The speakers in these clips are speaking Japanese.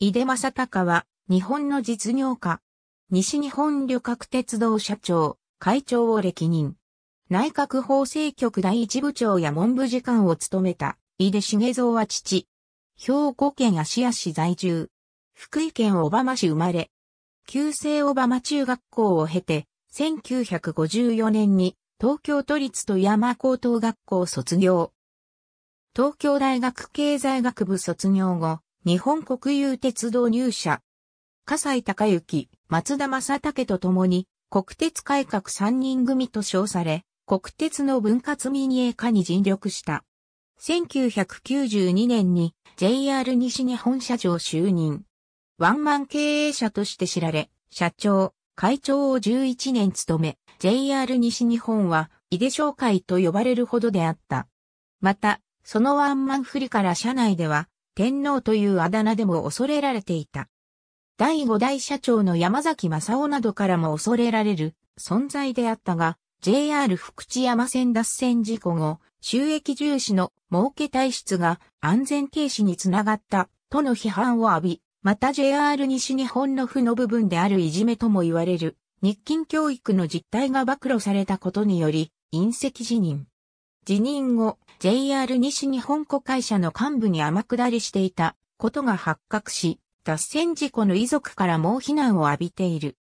井出正隆は、日本の実業家。西日本旅客鉄道社長、会長を歴任。内閣法制局第一部長や文部次官を務めた、井出重造は父。兵庫県芦屋市在住。福井県小浜市生まれ。旧制小浜中学校を経て、1954年に東京都立富山高等学校卒業。東京大学経済学部卒業後、日本国有鉄道入社。笠井隆之、松田正武と共に、国鉄改革3人組と称され、国鉄の分割民営化に尽力した。1992年に JR 西日本社長就任。ワンマン経営者として知られ、社長、会長を11年務め、JR 西日本は、井出商会と呼ばれるほどであった。また、そのワンマン振りから社内では、天皇というあだ名でも恐れられていた。第五代社長の山崎正夫などからも恐れられる存在であったが、JR 福知山線脱線事故後、収益重視の儲け体質が安全軽視につながったとの批判を浴び、また JR 西日本の負の部分であるいじめとも言われる日勤教育の実態が暴露されたことにより、隕石辞任。辞任後、JR 西日本子会社の幹部に天下りしていたことが発覚し、脱線事故の遺族からも非難を浴びている。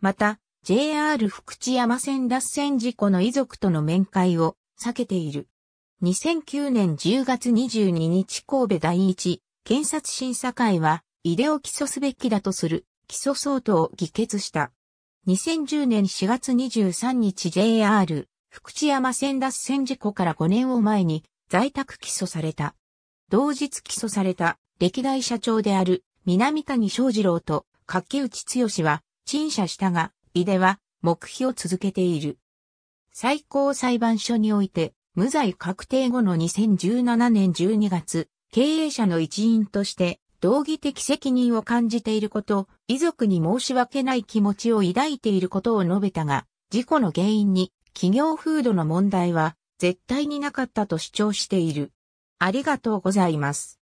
また、JR 福知山線脱線事故の遺族との面会を避けている。2009年10月22日神戸第一検察審査会は、井出を起訴すべきだとする起訴相当を議決した。2010年4月23日 JR 福知山線脱線事故から5年を前に在宅起訴された。同日起訴された歴代社長である南谷昌二郎と柿内剛は陳謝したが、井出は黙秘を続けている。最高裁判所において無罪確定後の2017年12月、経営者の一員として道義的責任を感じていること、遺族に申し訳ない気持ちを抱いていることを述べたが、事故の原因に企業風土の問題は絶対になかったと主張している。ありがとうございます。